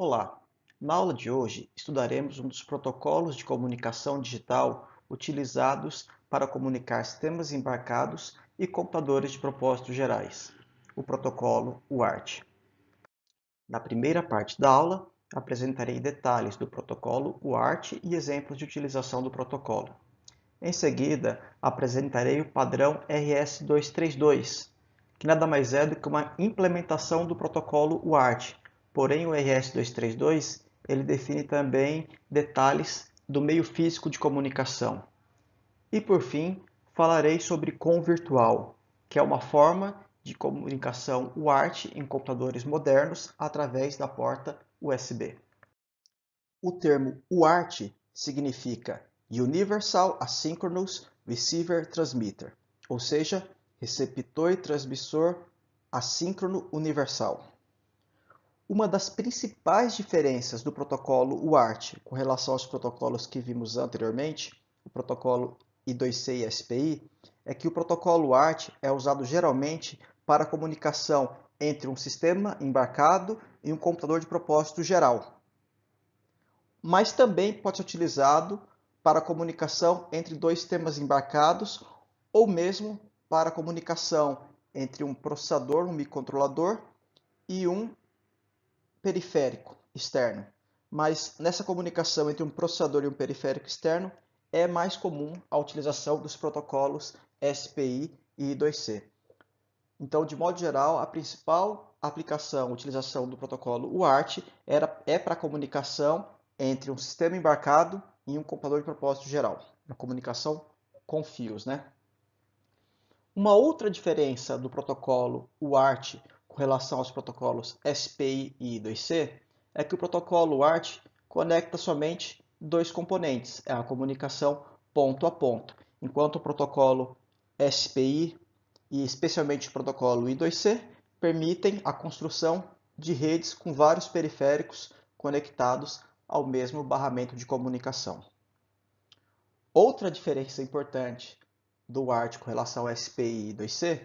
Olá! Na aula de hoje estudaremos um dos protocolos de comunicação digital utilizados para comunicar sistemas embarcados e computadores de propósitos gerais, o protocolo UART. Na primeira parte da aula, apresentarei detalhes do protocolo UART e exemplos de utilização do protocolo. Em seguida, apresentarei o padrão RS232, que nada mais é do que uma implementação do protocolo UART, Porém, o RS 232 ele define também detalhes do meio físico de comunicação. E por fim, falarei sobre com virtual, que é uma forma de comunicação UART em computadores modernos através da porta USB. O termo UART significa Universal Asynchronous Receiver Transmitter, ou seja, receptor e transmissor assíncrono universal uma das principais diferenças do protocolo UART com relação aos protocolos que vimos anteriormente, o protocolo I2C e SPI, é que o protocolo UART é usado geralmente para comunicação entre um sistema embarcado e um computador de propósito geral, mas também pode ser utilizado para comunicação entre dois sistemas embarcados ou mesmo para comunicação entre um processador, um microcontrolador e um periférico externo, mas nessa comunicação entre um processador e um periférico externo é mais comum a utilização dos protocolos SPI e I2C. Então, de modo geral, a principal aplicação, utilização do protocolo UART era, é para comunicação entre um sistema embarcado e um computador de propósito geral, uma comunicação com fios, né? Uma outra diferença do protocolo UART com relação aos protocolos SPI e I2C é que o protocolo ART conecta somente dois componentes, é a comunicação ponto a ponto, enquanto o protocolo SPI e especialmente o protocolo I2C permitem a construção de redes com vários periféricos conectados ao mesmo barramento de comunicação. Outra diferença importante do ART com relação ao SPI e i 2C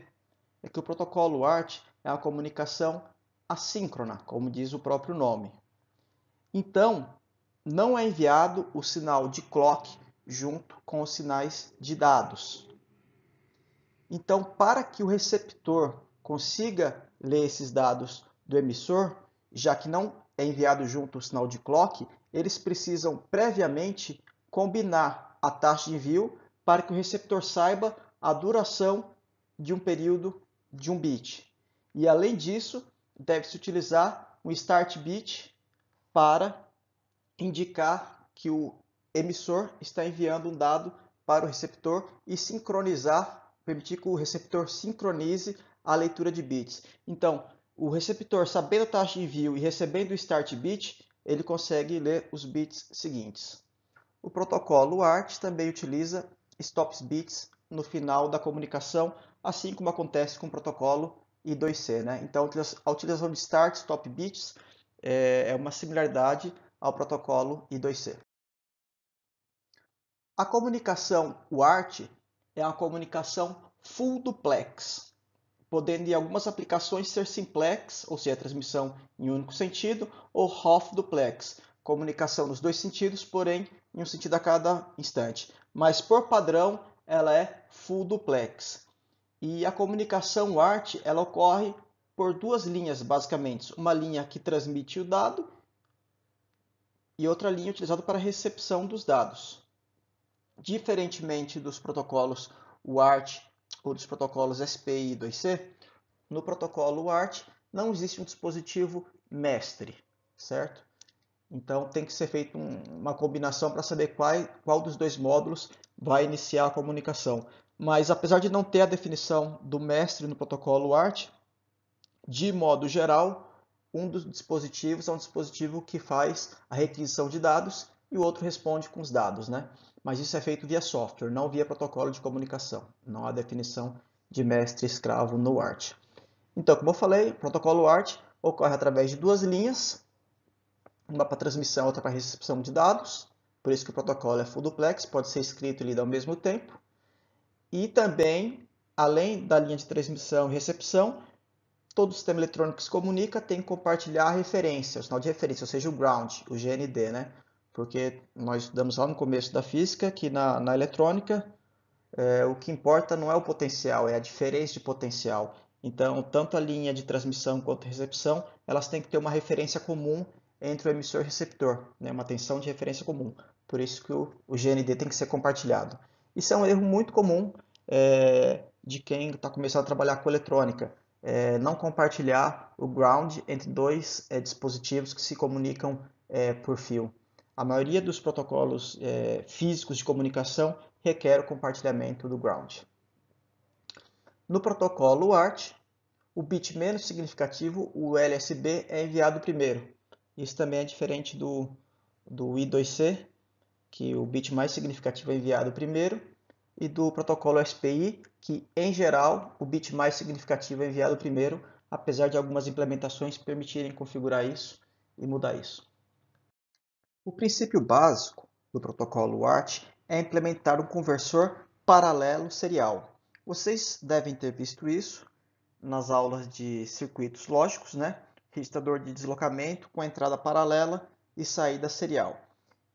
é que o protocolo ART é a comunicação assíncrona, como diz o próprio nome. Então, não é enviado o sinal de clock junto com os sinais de dados. Então, para que o receptor consiga ler esses dados do emissor, já que não é enviado junto o sinal de clock, eles precisam previamente combinar a taxa de envio para que o receptor saiba a duração de um período de um bit. E além disso, deve-se utilizar um start bit para indicar que o emissor está enviando um dado para o receptor e sincronizar, permitir que o receptor sincronize a leitura de bits. Então, o receptor, sabendo a taxa de envio e recebendo o start bit, ele consegue ler os bits seguintes. O protocolo ART também utiliza stops bits no final da comunicação, assim como acontece com o protocolo e 2C. Né? Então, a utilização de starts, top bits é, é uma similaridade ao protocolo I2C. A comunicação UART é uma comunicação full duplex, podendo em algumas aplicações ser simplex, ou seja, transmissão em um único sentido, ou half duplex, comunicação nos dois sentidos, porém em um sentido a cada instante. Mas por padrão, ela é full duplex. E a comunicação arte ela ocorre por duas linhas basicamente, uma linha que transmite o dado e outra linha utilizada para recepção dos dados. Diferentemente dos protocolos UART ou dos protocolos SPI e 2C, no protocolo UART não existe um dispositivo mestre, certo? Então tem que ser feita um, uma combinação para saber qual, qual dos dois módulos vai iniciar a comunicação. Mas apesar de não ter a definição do mestre no protocolo ART, de modo geral, um dos dispositivos é um dispositivo que faz a requisição de dados e o outro responde com os dados, né? Mas isso é feito via software, não via protocolo de comunicação. Não há definição de mestre escravo no ART. Então, como eu falei, o protocolo ART ocorre através de duas linhas, uma para transmissão, outra para recepção de dados. Por isso que o protocolo é full duplex, pode ser escrito e lido ao mesmo tempo. E também, além da linha de transmissão e recepção, todo sistema eletrônico que se comunica tem que compartilhar a referência, o sinal de referência, ou seja, o ground, o GND, né? Porque nós estudamos lá no começo da física que na, na eletrônica é, o que importa não é o potencial, é a diferença de potencial. Então, tanto a linha de transmissão quanto a recepção, elas têm que ter uma referência comum entre o emissor e o receptor, né? uma tensão de referência comum. Por isso que o, o GND tem que ser compartilhado. Isso é um erro muito comum é, de quem está começando a trabalhar com eletrônica. É, não compartilhar o ground entre dois é, dispositivos que se comunicam é, por fio. A maioria dos protocolos é, físicos de comunicação requer o compartilhamento do ground. No protocolo UART, o bit menos significativo, o LSB, é enviado primeiro. Isso também é diferente do, do I2C, que o bit mais significativo é enviado primeiro, e do protocolo SPI, que em geral o bit mais significativo é enviado primeiro, apesar de algumas implementações permitirem configurar isso e mudar isso. O princípio básico do protocolo ART é implementar um conversor paralelo serial. Vocês devem ter visto isso nas aulas de circuitos lógicos, né? Registrador de deslocamento com entrada paralela e saída serial.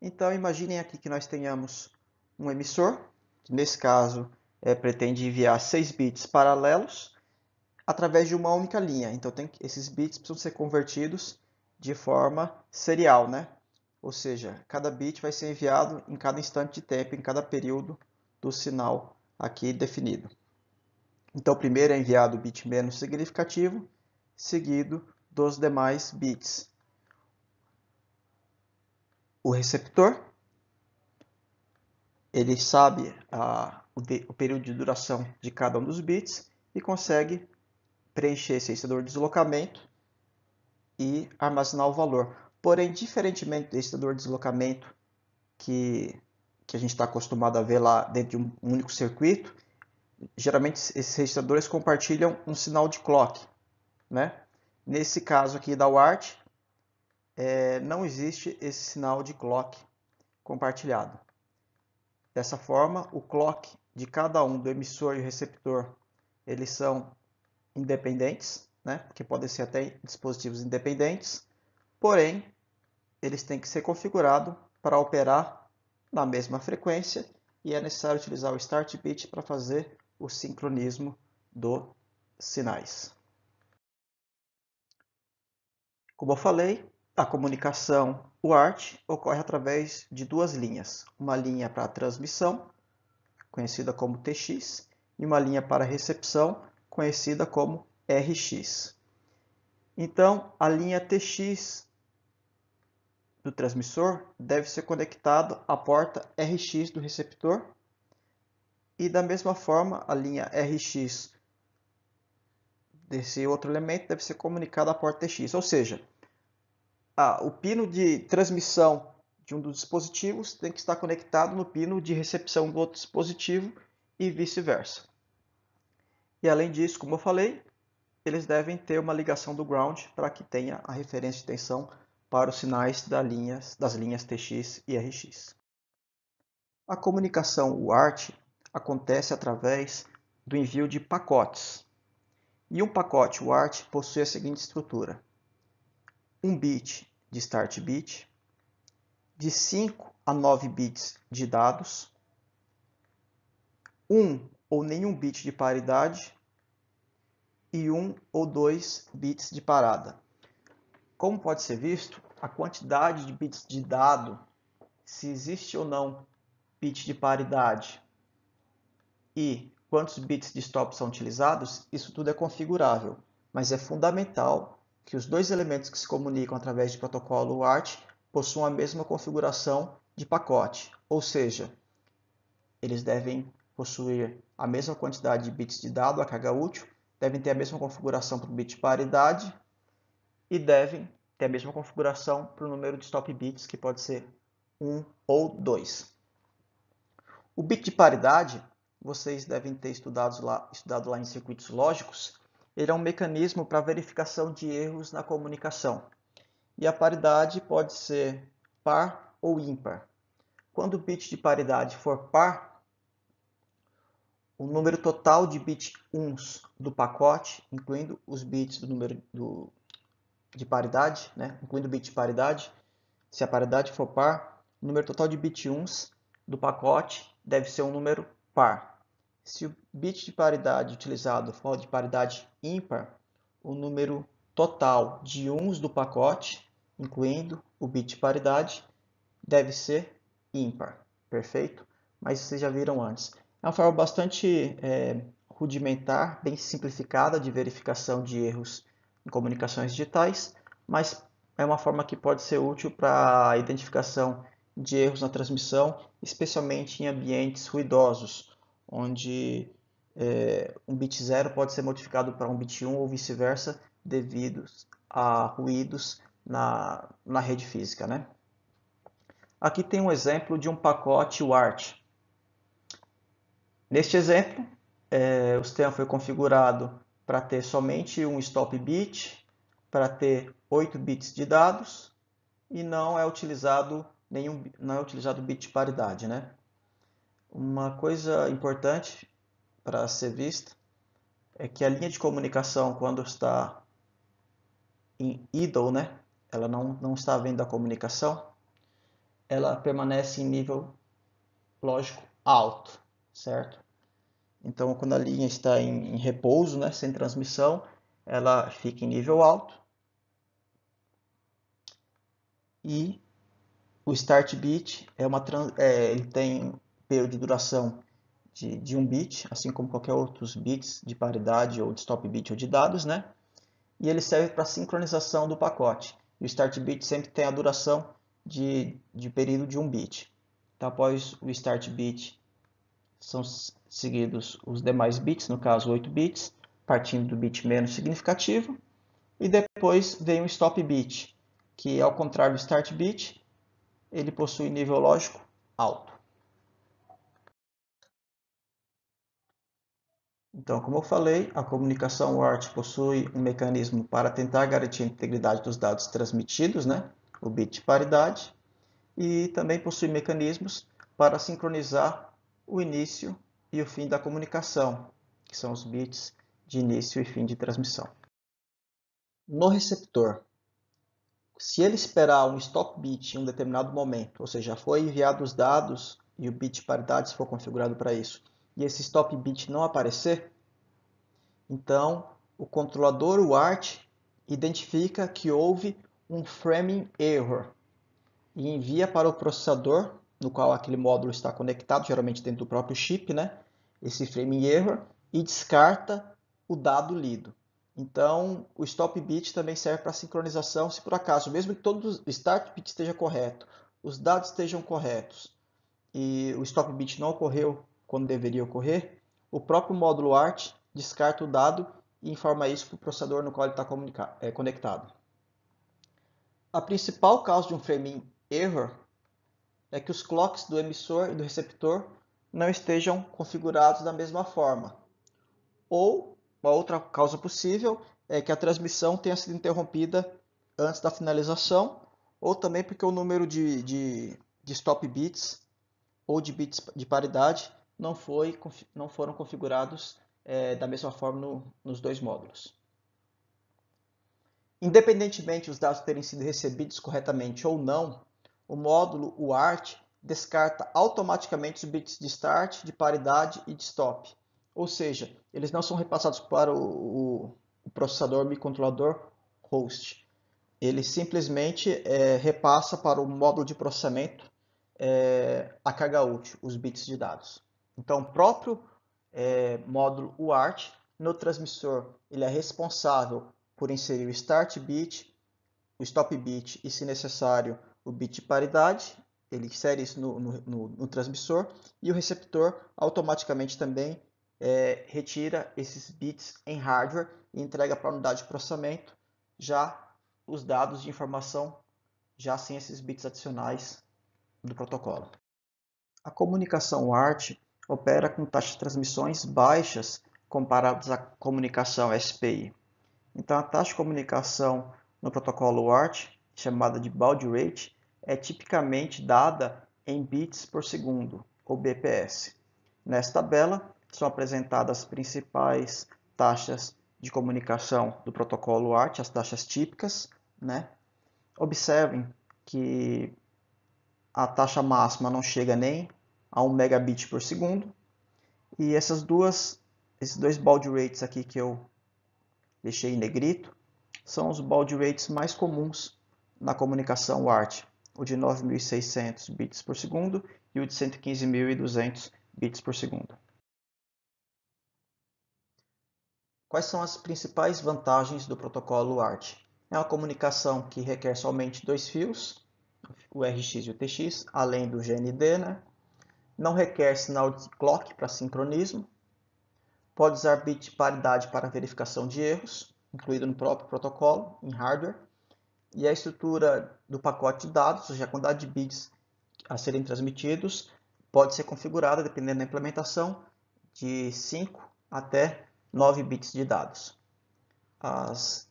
Então imaginem aqui que nós tenhamos um emissor, que nesse caso é, pretende enviar 6 bits paralelos através de uma única linha. Então tem, esses bits precisam ser convertidos de forma serial, né? Ou seja, cada bit vai ser enviado em cada instante de tempo, em cada período do sinal aqui definido. Então primeiro é enviado o bit menos significativo, seguido dos demais bits o receptor, ele sabe a, ah, o, de, o, período de duração de cada um dos bits e consegue preencher esse estador de deslocamento e armazenar o valor. Porém, diferentemente desse estador de deslocamento que, que a gente está acostumado a ver lá dentro de um único circuito, geralmente esses registradores compartilham um sinal de clock. Né? Nesse caso aqui da WART, é, não existe esse sinal de clock compartilhado. Dessa forma, o clock de cada um, do emissor e receptor, eles são independentes, né? porque podem ser até dispositivos independentes, porém, eles têm que ser configurados para operar na mesma frequência e é necessário utilizar o start bit para fazer o sincronismo dos sinais. Como eu falei, a comunicação UART ocorre através de duas linhas, uma linha para transmissão, conhecida como TX, e uma linha para recepção, conhecida como RX. Então, a linha TX do transmissor deve ser conectada à porta RX do receptor e da mesma forma a linha RX desse outro elemento deve ser comunicada à porta TX, ou seja, ah, o pino de transmissão de um dos dispositivos tem que estar conectado no pino de recepção do outro dispositivo e vice-versa. E além disso, como eu falei, eles devem ter uma ligação do ground para que tenha a referência de tensão para os sinais da das linhas TX e RX. A comunicação UART acontece através do envio de pacotes. E um pacote UART possui a seguinte estrutura. 1 bit de start bit, de 5 a 9 bits de dados, 1 ou nenhum bit de paridade e 1 ou 2 bits de parada. Como pode ser visto, a quantidade de bits de dado, se existe ou não bit de paridade e quantos bits de stop são utilizados, isso tudo é configurável, mas é fundamental que os dois elementos que se comunicam através de protocolo UART possuem a mesma configuração de pacote, ou seja, eles devem possuir a mesma quantidade de bits de dado, a carga útil, devem ter a mesma configuração para o bit de paridade e devem ter a mesma configuração para o número de stop bits, que pode ser 1 ou 2. O bit de paridade, vocês devem ter estudado lá, estudado lá em circuitos lógicos, ele é um mecanismo para verificação de erros na comunicação. E a paridade pode ser par ou ímpar. Quando o bit de paridade for par, o número total de bits uns do pacote, incluindo os bits do número do, de paridade, né? incluindo o bit de paridade, se a paridade for par, o número total de bits uns do pacote deve ser um número par. Se o bit de paridade utilizado for de paridade ímpar, o número total de uns do pacote, incluindo o bit de paridade, deve ser ímpar, perfeito? Mas vocês já viram antes. É uma forma bastante é, rudimentar, bem simplificada de verificação de erros em comunicações digitais, mas é uma forma que pode ser útil para a identificação de erros na transmissão, especialmente em ambientes ruidosos, onde é, um bit 0 pode ser modificado para um bit 1 um, ou vice-versa devido a ruídos na, na rede física. Né? Aqui tem um exemplo de um pacote WART. Neste exemplo, é, o sistema foi configurado para ter somente um stop bit, para ter 8 bits de dados e não é utilizado nenhum não é utilizado bit de paridade, né? Uma coisa importante para ser vista é que a linha de comunicação, quando está em idle, né, ela não, não está vendo a comunicação, ela permanece em nível lógico alto, certo? Então, quando a linha está em, em repouso, né, sem transmissão, ela fica em nível alto. E o start bit é uma é, ele tem período de duração de, de, um bit, assim como qualquer outros bits de paridade ou de stop bit ou de dados, né? E ele serve para sincronização do pacote. E o start bit sempre tem a duração de, de período de um bit. Então, após o start bit, são seguidos os demais bits, no caso 8 bits, partindo do bit menos significativo. E depois vem o stop bit, que ao contrário do start bit, ele possui nível lógico alto. Então, como eu falei, a comunicação WART possui um mecanismo para tentar garantir a integridade dos dados transmitidos, né? o bit paridade, e também possui mecanismos para sincronizar o início e o fim da comunicação, que são os bits de início e fim de transmissão. No receptor, se ele esperar um stop bit em um determinado momento, ou seja, foi enviado os dados e o bit paridade se for configurado para isso, e esse stop bit não aparecer? Então, o controlador UART identifica que houve um framing error e envia para o processador, no qual aquele módulo está conectado, geralmente dentro do próprio chip, né? esse framing error, e descarta o dado lido. Então, o stop bit também serve para sincronização, se por acaso, mesmo que todo o start bit esteja correto, os dados estejam corretos e o stop bit não ocorreu quando deveria ocorrer, o próprio módulo ART descarta o dado e informa isso para o processador no qual ele está é, conectado. A principal causa de um framing error é que os clocks do emissor e do receptor não estejam configurados da mesma forma. Ou, uma outra causa possível, é que a transmissão tenha sido interrompida antes da finalização, ou também porque o número de, de, de stop bits ou de bits de paridade não, foi, não foram configurados é, da mesma forma no, nos dois módulos. Independentemente os dados terem sido recebidos corretamente ou não, o módulo UART descarta automaticamente os bits de start, de paridade e de stop. Ou seja, eles não são repassados para o, o processador microcontrolador host. Ele simplesmente é, repassa para o módulo de processamento é, a carga útil, os bits de dados. Então, o próprio é, módulo UART no transmissor ele é responsável por inserir o start bit, o stop bit e, se necessário, o bit de paridade. Ele insere isso no, no, no, no transmissor e o receptor automaticamente também é, retira esses bits em hardware e entrega para a unidade de processamento já os dados de informação, já sem esses bits adicionais do protocolo. A comunicação UART opera com taxas de transmissões baixas comparadas à comunicação SPI. Então, a taxa de comunicação no protocolo ART, chamada de baud rate, é tipicamente dada em bits por segundo, ou BPS. Nesta tabela, são apresentadas as principais taxas de comunicação do protocolo ART, as taxas típicas. Né? Observem que a taxa máxima não chega nem a 1 megabit por segundo. E essas duas, esses dois baud rates aqui que eu deixei em negrito são os baud rates mais comuns na comunicação WART, o de 9.600 bits por segundo e o de 115.200 bits por segundo. Quais são as principais vantagens do protocolo WART? É uma comunicação que requer somente dois fios, o RX e o TX, além do GND, né? não requer sinal de clock para sincronismo, pode usar bit de paridade para verificação de erros, incluído no próprio protocolo, em hardware, e a estrutura do pacote de dados, ou seja, a quantidade de bits a serem transmitidos, pode ser configurada, dependendo da implementação, de 5 até 9 bits de dados. As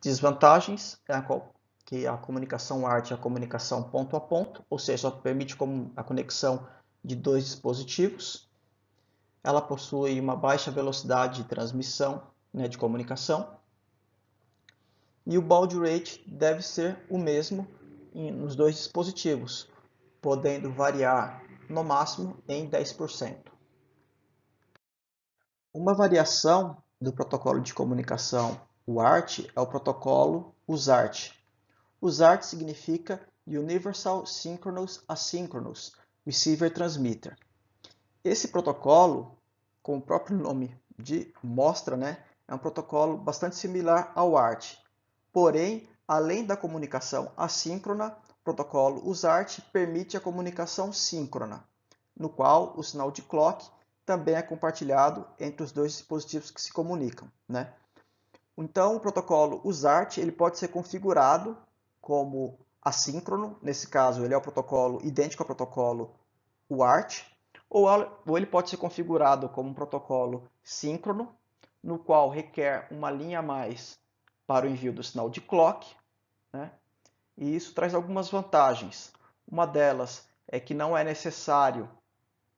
desvantagens é a qual que a comunicação arte é a comunicação ponto a ponto, ou seja, só permite como a conexão de dois dispositivos. Ela possui uma baixa velocidade de transmissão, né, de comunicação. E o baud rate deve ser o mesmo nos dois dispositivos, podendo variar no máximo em 10%. Uma variação do protocolo de comunicação UART é o protocolo USART. USART significa Universal Synchronous Asynchronous Receiver Transmitter. Esse protocolo, com o próprio nome de mostra, né, é um protocolo bastante similar ao ART. Porém, além da comunicação assíncrona, o protocolo USART permite a comunicação síncrona, no qual o sinal de clock também é compartilhado entre os dois dispositivos que se comunicam. Né? Então, o protocolo USART ele pode ser configurado como assíncrono, nesse caso ele é o protocolo idêntico ao protocolo o ART, ou, ele pode ser configurado como um protocolo síncrono, no qual requer uma linha a mais para o envio do sinal de clock, né? e isso traz algumas vantagens. Uma delas é que não é necessário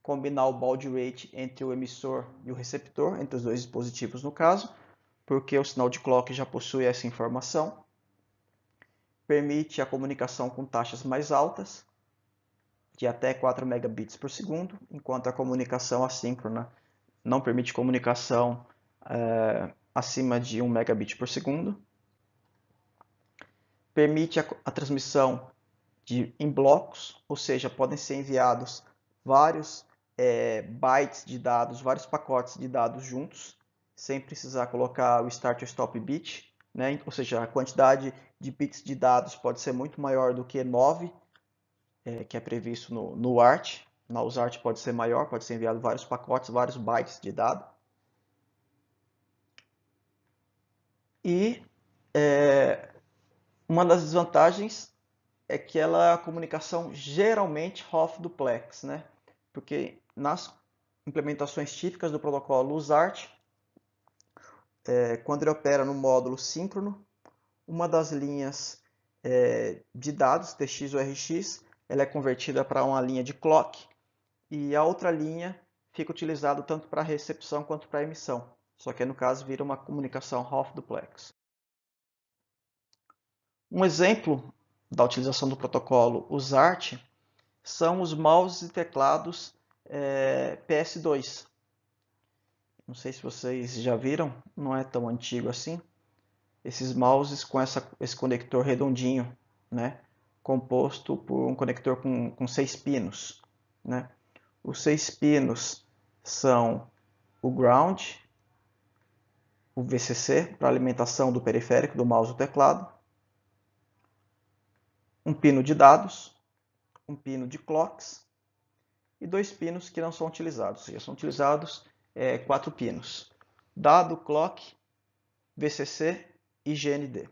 combinar o baud rate entre o emissor e o receptor, entre os dois dispositivos no caso, porque o sinal de clock já possui essa informação. Permite a comunicação com taxas mais altas de até 4 megabits por segundo, enquanto a comunicação assíncrona não permite comunicação é, acima de 1 megabit por segundo. Permite a, a transmissão de, em blocos, ou seja, podem ser enviados vários é, bytes de dados, vários pacotes de dados juntos, sem precisar colocar o start ou stop bit, né? ou seja, a quantidade de bits de dados pode ser muito maior do que 9 é, que é previsto no, no ART. Lá pode ser maior, pode ser enviado vários pacotes, vários bytes de dado. E é, uma das desvantagens é que ela a comunicação geralmente off duplex né? Porque nas implementações típicas do protocolo USART, é, quando ele opera no módulo síncrono, uma das linhas é, de dados, TX ou RX, ela é convertida para uma linha de clock e a outra linha fica utilizada tanto para recepção quanto para emissão. Só que no caso vira uma comunicação half duplex. Um exemplo da utilização do protocolo USART são os mouses e teclados é, eh, PS2. Não sei se vocês já viram, não é tão antigo assim. Esses mouses com essa, esse conector redondinho, né? composto por um conector com, com seis pinos. Né? Os seis pinos são o ground, o VCC para alimentação do periférico, do mouse e do teclado, um pino de dados, um pino de clocks e dois pinos que não são utilizados, ou são utilizados é, quatro pinos: dado, clock, VCC e GND.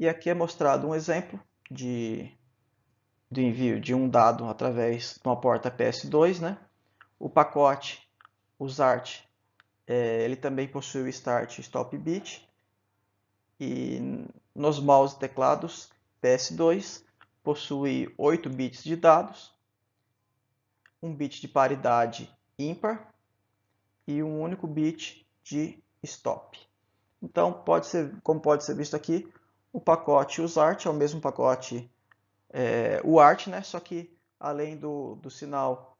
E aqui é mostrado um exemplo de, do envio de um dado através de uma porta PS2. Né? O pacote USART é, ele também possui o Start e Stop Bit. E nos mouse e teclados PS2 possui 8 bits de dados, um bit de paridade ímpar e um único bit de stop. Então, pode ser, como pode ser visto aqui, o pacote USART é o mesmo pacote é, UART, né? só que além do, do sinal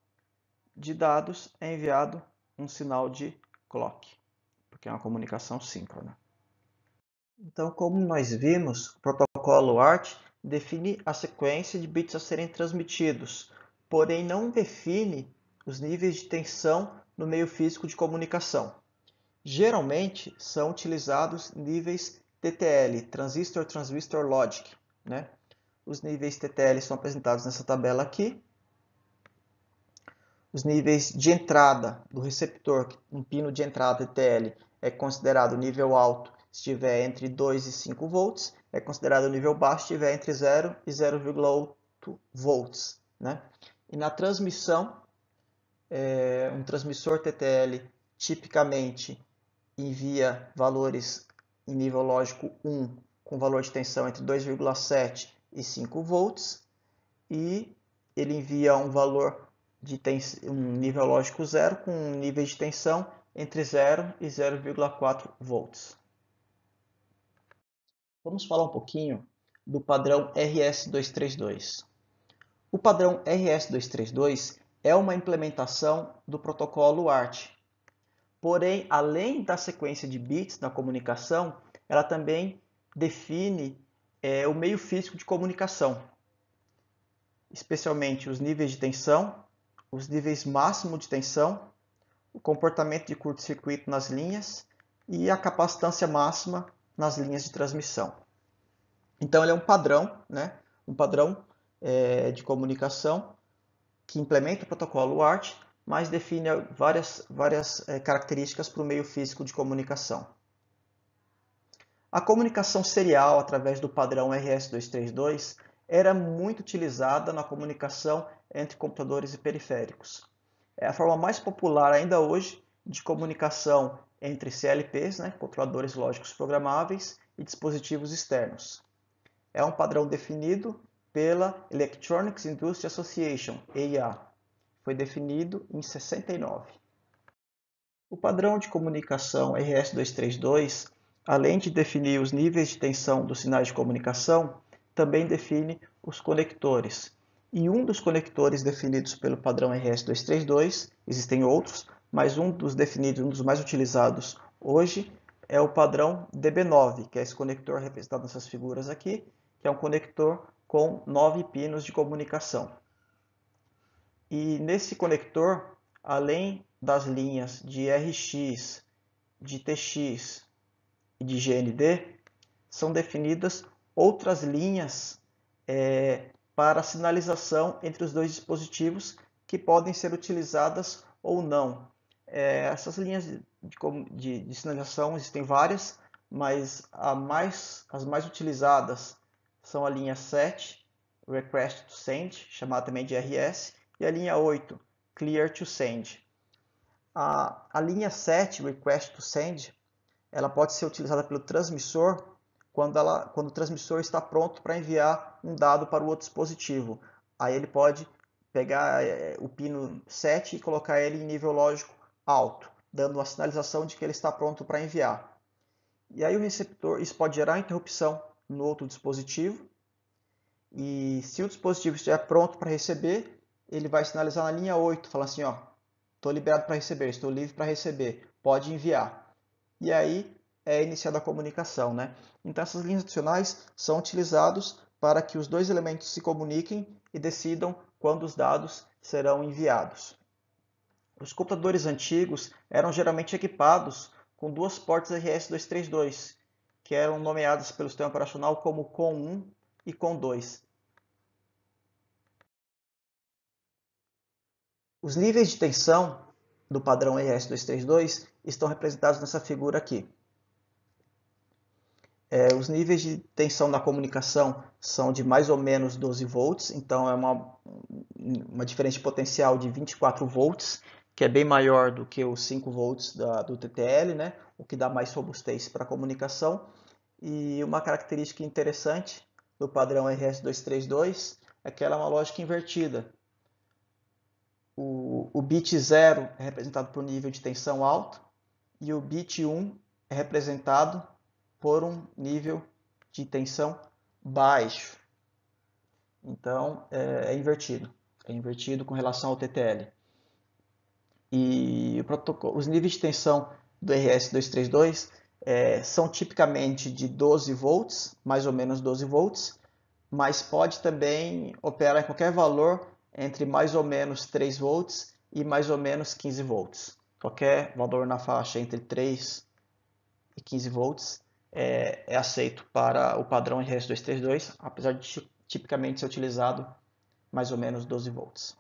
de dados é enviado um sinal de clock, porque é uma comunicação síncrona. Então, como nós vimos, o protocolo UART define a sequência de bits a serem transmitidos, porém não define os níveis de tensão no meio físico de comunicação. Geralmente são utilizados níveis TTL, Transistor Transistor Logic. Né? Os níveis TTL são apresentados nessa tabela aqui. Os níveis de entrada do receptor, um pino de entrada TTL, é considerado nível alto se estiver entre 2 e 5 volts, é considerado nível baixo se estiver entre 0 e 0,8 volts. Né? E na transmissão, é, um transmissor TTL tipicamente envia valores em nível lógico 1, com valor de tensão entre 2,7 e 5 volts, e ele envia um valor de tensão, um nível lógico 0 com nível de tensão entre 0 e 0,4 volts. Vamos falar um pouquinho do padrão RS232. O padrão RS232 é uma implementação do protocolo ART, Porém, além da sequência de bits na comunicação, ela também define é, o meio físico de comunicação, especialmente os níveis de tensão, os níveis máximo de tensão, o comportamento de curto-circuito nas linhas e a capacitância máxima nas linhas de transmissão. Então, ele é um padrão, né? um padrão é, de comunicação que implementa o protocolo UART mas define várias, várias é, características para o meio físico de comunicação. A comunicação serial através do padrão RS-232 era muito utilizada na comunicação entre computadores e periféricos. É a forma mais popular ainda hoje de comunicação entre CLPs, né, controladores lógicos programáveis, e dispositivos externos. É um padrão definido pela Electronics Industry Association, EIA, foi definido em 69. O padrão de comunicação RS-232, além de definir os níveis de tensão dos sinais de comunicação, também define os conectores. E um dos conectores definidos pelo padrão RS-232, existem outros, mas um dos definidos, um dos mais utilizados hoje, é o padrão DB9, que é esse conector representado nessas figuras aqui, que é um conector com nove pinos de comunicação. E nesse conector, além das linhas de RX, de TX e de GND, são definidas outras linhas é, para sinalização entre os dois dispositivos que podem ser utilizadas ou não. É, essas linhas de, de, de, sinalização existem várias, mas mais, as mais utilizadas são a linha 7, Request to Send, chamada também de RS, e a linha 8, Clear to Send. A, a linha 7, Request to Send, ela pode ser utilizada pelo transmissor quando, ela, quando o transmissor está pronto para enviar um dado para o outro dispositivo. Aí ele pode pegar eh, o pino 7 e colocar ele em nível lógico alto, dando uma sinalização de que ele está pronto para enviar. E aí o receptor, isso pode gerar interrupção no outro dispositivo. E se o dispositivo estiver pronto para receber, ele vai sinalizar na linha 8, falar assim, ó, estou liberado para receber, estou livre para receber, pode enviar. E aí é iniciada a comunicação, né? Então essas linhas adicionais são utilizados para que os dois elementos se comuniquem e decidam quando os dados serão enviados. Os computadores antigos eram geralmente equipados com duas portas RS-232, que eram nomeadas pelo sistema operacional como COM1 e COM2. Os níveis de tensão do padrão ES232 estão representados nessa figura aqui. É, os níveis de tensão na comunicação são de mais ou menos 12 volts, então é uma, uma diferença de potencial de 24 volts, que é bem maior do que os 5 volts da, do TTL, né? o que dá mais robustez para a comunicação. E uma característica interessante do padrão RS232 é que ela é uma lógica invertida, o, o bit 0 é representado por um nível de tensão alto e o bit 1 um é representado por um nível de tensão baixo. Então, é, é invertido. É invertido com relação ao TTL. E os níveis de tensão do RS-232 é, são tipicamente de 12 volts, mais ou menos 12 volts, mas pode também operar em qualquer valor entre mais ou menos 3 volts e mais ou menos 15 volts. Qualquer valor na faixa entre 3 e 15 volts é, é aceito para o padrão RS232, apesar de tipicamente ser utilizado mais ou menos 12 volts.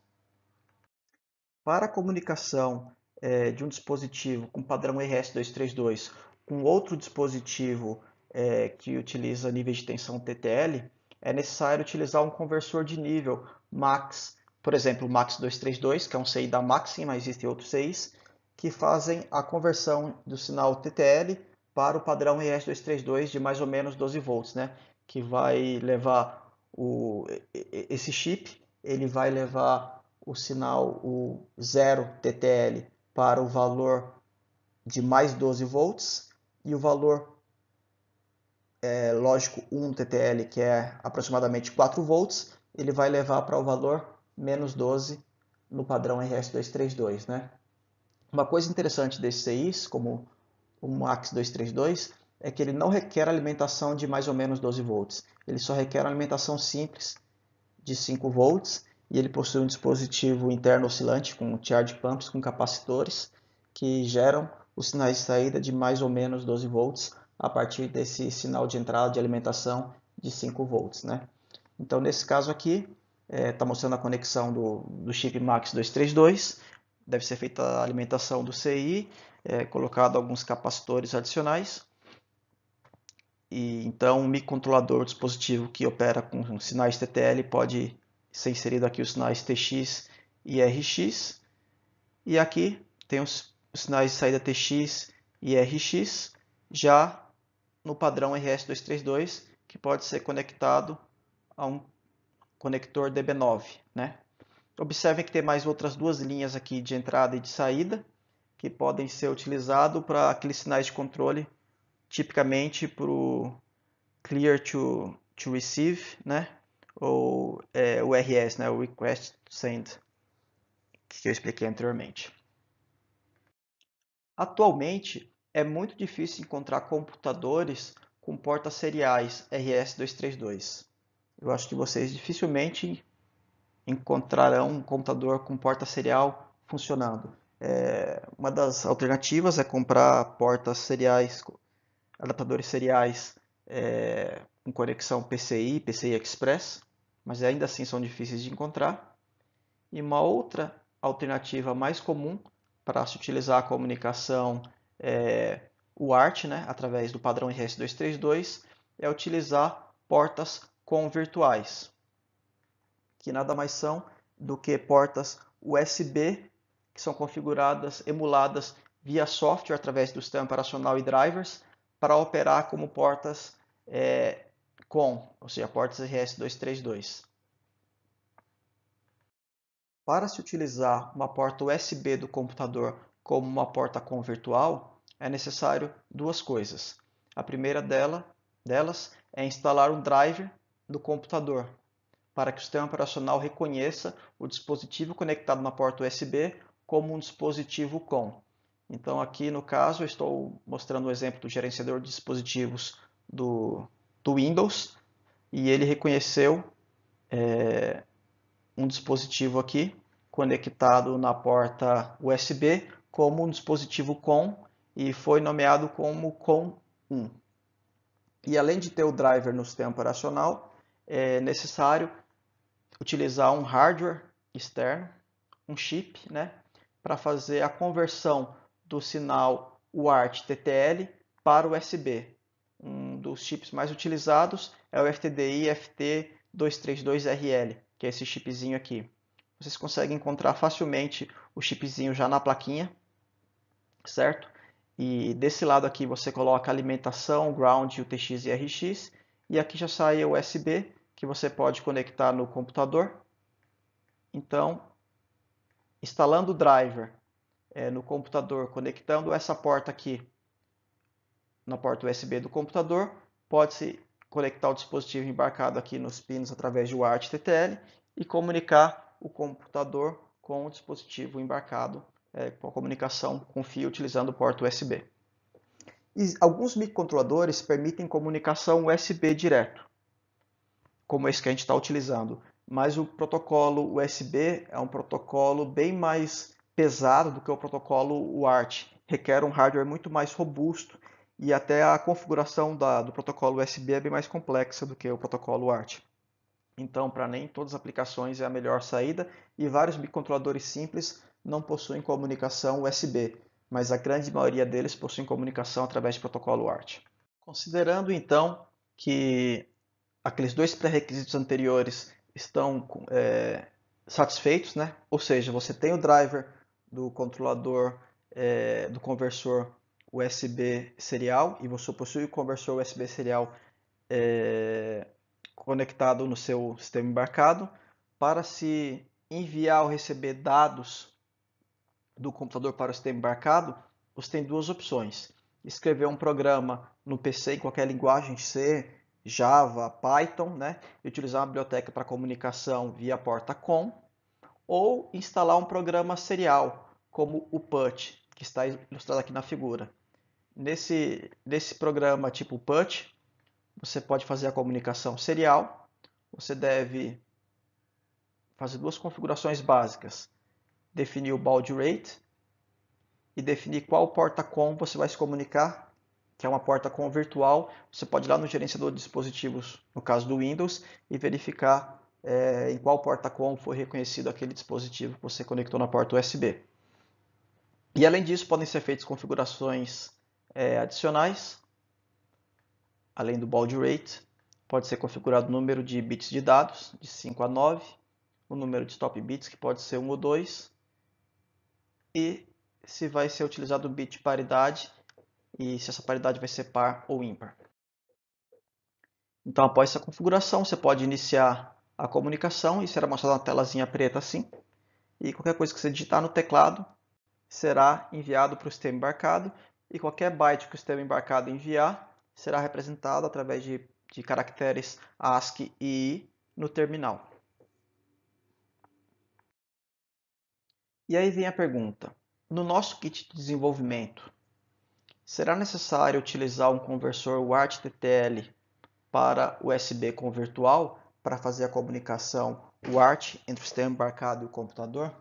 Para a comunicação é, de um dispositivo com padrão RS232 com outro dispositivo é, que utiliza níveis de tensão TTL, é necessário utilizar um conversor de nível MAX por exemplo, o MAX232, que é um CI da Maxim, mas existem outros CIs, que fazem a conversão do sinal TTL para o padrão ES232 de mais ou menos 12 volts, né? que vai levar o, esse chip, ele vai levar o sinal o 0 TTL para o valor de mais 12 volts e o valor é, lógico 1 TTL, que é aproximadamente 4 volts, ele vai levar para o valor menos 12 no padrão RS232. Né? Uma coisa interessante desse CIs, como o MAX232, é que ele não requer alimentação de mais ou menos 12 volts. Ele só requer alimentação simples de 5 volts e ele possui um dispositivo interno oscilante com charge pumps, com capacitores, que geram os sinais de saída de mais ou menos 12 volts a partir desse sinal de entrada de alimentação de 5 volts. Né? Então, nesse caso aqui, está é, tá mostrando a conexão do, do chip MAX232, deve ser feita a alimentação do CI, é, colocado alguns capacitores adicionais. E então o microcontrolador, dispositivo que opera com sinais TTL, pode ser inserido aqui os sinais TX e RX. E aqui tem os, os sinais de saída TX e RX, já no padrão RS232, que pode ser conectado a um conector DB9, né? Observem que tem mais outras duas linhas aqui de entrada e de saída que podem ser utilizados para aqueles sinais de controle, tipicamente para o Clear to, to Receive, né? ou é, o RS, né? o Request to Send, que eu expliquei anteriormente. Atualmente, é muito difícil encontrar computadores com portas seriais RS-232. Eu acho que vocês dificilmente encontrarão um computador com porta serial funcionando. É, uma das alternativas é comprar portas seriais, adaptadores seriais é, com conexão PCI, PCI Express, mas ainda assim são difíceis de encontrar. E uma outra alternativa mais comum para se utilizar a comunicação é, UART, né, através do padrão RS232, é utilizar portas com virtuais, que nada mais são do que portas USB que são configuradas, emuladas via software através do sistema operacional e drivers para operar como portas é, com, ou seja, portas RS232. Para se utilizar uma porta USB do computador como uma porta com virtual, é necessário duas coisas. A primeira dela, delas é instalar um driver do computador, para que o sistema operacional reconheça o dispositivo conectado na porta USB como um dispositivo COM. Então, aqui no caso, eu estou mostrando o exemplo do gerenciador de dispositivos do, do Windows e ele reconheceu é, um dispositivo aqui conectado na porta USB como um dispositivo COM e foi nomeado como COM1. E além de ter o driver no sistema operacional, é necessário utilizar um hardware externo, um chip, né, para fazer a conversão do sinal UART TTL para USB. Um dos chips mais utilizados é o FTDI FT232RL, que é esse chipzinho aqui. Vocês conseguem encontrar facilmente o chipzinho já na plaquinha, certo? E desse lado aqui você coloca alimentação, ground, UTX e RX, e aqui já sai o USB que você pode conectar no computador. Então, instalando o driver é, no computador, conectando essa porta aqui na porta USB do computador, pode-se conectar o dispositivo embarcado aqui nos pinos através do UART TTL e comunicar o computador com o dispositivo embarcado é, com a comunicação com fio utilizando porta USB. E alguns microcontroladores permitem comunicação USB direto como esse que a gente está utilizando. Mas o protocolo USB é um protocolo bem mais pesado do que o protocolo UART. Requer um hardware muito mais robusto e até a configuração da, do protocolo USB é bem mais complexa do que o protocolo UART. Então, para nem todas as aplicações é a melhor saída e vários microcontroladores simples não possuem comunicação USB, mas a grande maioria deles possuem comunicação através de protocolo UART. Considerando então que aqueles dois pré-requisitos anteriores estão é, satisfeitos, né? ou seja, você tem o driver do controlador é, do conversor USB serial e você possui o conversor USB serial é, conectado no seu sistema embarcado para se enviar ou receber dados do computador para o sistema embarcado, você tem duas opções. Escrever um programa no PC em qualquer linguagem C, Java, Python, né? e utilizar uma biblioteca para comunicação via porta COM, ou instalar um programa serial, como o PUT, que está ilustrado aqui na figura. Nesse, nesse programa tipo PUT, você pode fazer a comunicação serial, você deve fazer duas configurações básicas, definir o baud rate e definir qual porta com você vai se comunicar que é uma porta com virtual. Você pode ir lá no gerenciador de dispositivos, no caso do Windows, e verificar é, em qual porta com foi reconhecido aquele dispositivo que você conectou na porta USB. E além disso, podem ser feitas configurações é, adicionais, além do baud rate, pode ser configurado o número de bits de dados, de 5 a 9, o número de stop bits, que pode ser 1 ou 2, e se vai ser utilizado o bit de paridade e se essa paridade vai ser par ou ímpar. Então, após essa configuração, você pode iniciar a comunicação e será mostrado uma telazinha preta assim. E qualquer coisa que você digitar no teclado será enviado para o sistema embarcado e qualquer byte que o sistema embarcado enviar será representado através de, de caracteres ASCII e I no terminal. E aí vem a pergunta: no nosso kit de desenvolvimento, Será necessário utilizar um conversor UART-TTL para USB com virtual para fazer a comunicação UART entre o sistema embarcado e o computador?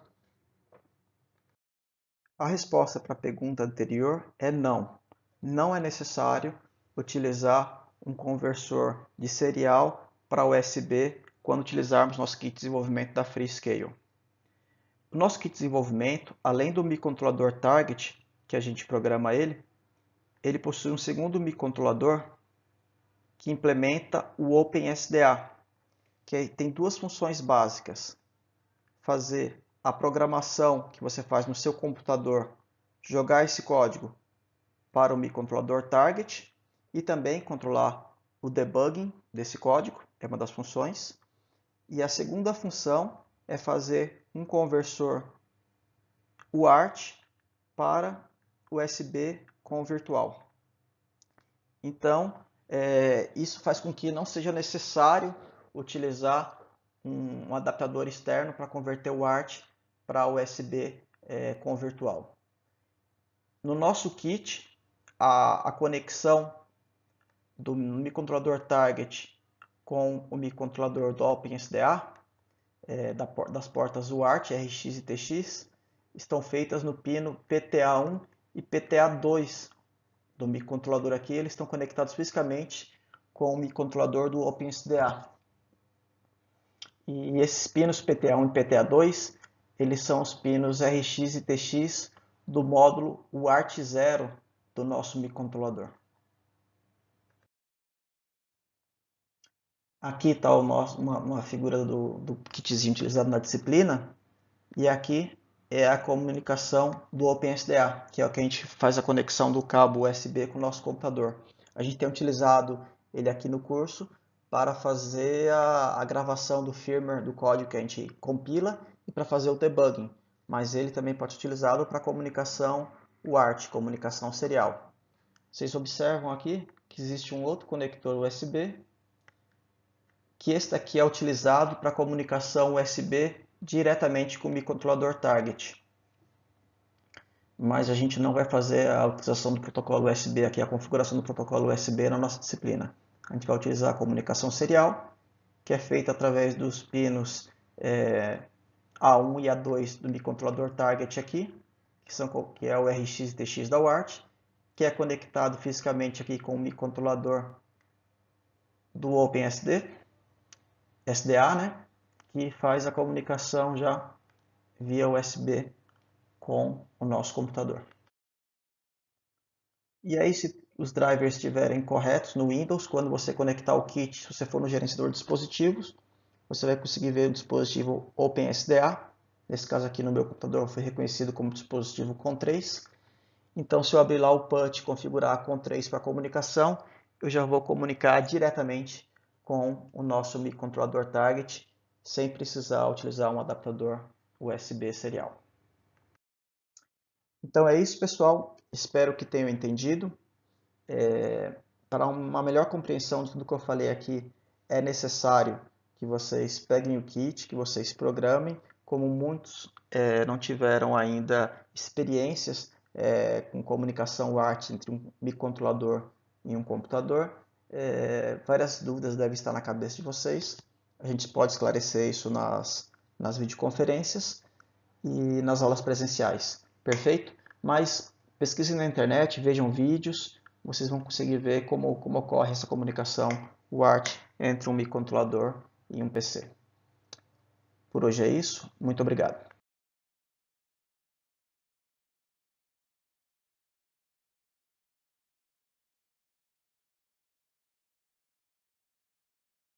A resposta para a pergunta anterior é não. Não é necessário utilizar um conversor de serial para USB quando utilizarmos nosso kit de desenvolvimento da Freescale. O nosso kit de desenvolvimento, além do microcontrolador target, que a gente programa ele, ele possui um segundo microcontrolador que implementa o OpenSDA, que tem duas funções básicas. Fazer a programação que você faz no seu computador, jogar esse código para o microcontrolador target e também controlar o debugging desse código, é uma das funções. E a segunda função é fazer um conversor UART para USB com o virtual. Então, é, isso faz com que não seja necessário utilizar um, um adaptador externo para converter o ART para USB é, com o virtual. No nosso kit, a, a conexão do microcontrolador target com o microcontrolador do OpenSDA, é, da, das portas UART, RX e TX, estão feitas no pino PTA1 IPTA2 do microcontrolador aqui, eles estão conectados fisicamente com o microcontrolador do OpenSDA. E esses pinos PTA1 e PTA2, eles são os pinos RX e TX do módulo UART0 do nosso microcontrolador. Aqui está uma, uma, figura do, do kitzinho utilizado na disciplina. E aqui é a comunicação do OpenSDA, que é o que a gente faz a conexão do cabo USB com o nosso computador. A gente tem utilizado ele aqui no curso para fazer a, a gravação do firmware do código que a gente compila e para fazer o debugging, mas ele também pode ser utilizado para comunicação UART, comunicação serial. Vocês observam aqui que existe um outro conector USB, que este aqui é utilizado para comunicação USB diretamente com o microcontrolador target. Mas a gente não vai fazer a utilização do protocolo USB aqui, a configuração do protocolo USB na nossa disciplina. A gente vai utilizar a comunicação serial, que é feita através dos pinos é, eh, A1 e A2 do microcontrolador target aqui, que, são, que é o RX e TX da UART, que é conectado fisicamente aqui com o microcontrolador do OpenSD, SDA, né? que faz a comunicação já via USB com o nosso computador. E aí, se os drivers estiverem corretos no Windows, quando você conectar o kit, se você for no gerenciador de dispositivos, você vai conseguir ver o dispositivo OpenSDA. Nesse caso aqui no meu computador foi reconhecido como dispositivo COM3. Então, se eu abrir lá o PUT e configurar COM3 para comunicação, eu já vou comunicar diretamente com o nosso microcontrolador target sem precisar utilizar um adaptador USB serial. Então é isso, pessoal. Espero que tenham entendido. É, para uma melhor compreensão de tudo que eu falei aqui, é necessário que vocês peguem o kit, que vocês programem. Como muitos é, não tiveram ainda experiências é, com comunicação UART entre um microcontrolador e um computador, é, várias dúvidas devem estar na cabeça de vocês. A gente pode esclarecer isso nas, nas videoconferências e nas aulas presenciais, perfeito? Mas pesquisem na internet, vejam vídeos, vocês vão conseguir ver como, como ocorre essa comunicação UART entre um microcontrolador e um PC. Por hoje é isso, muito obrigado.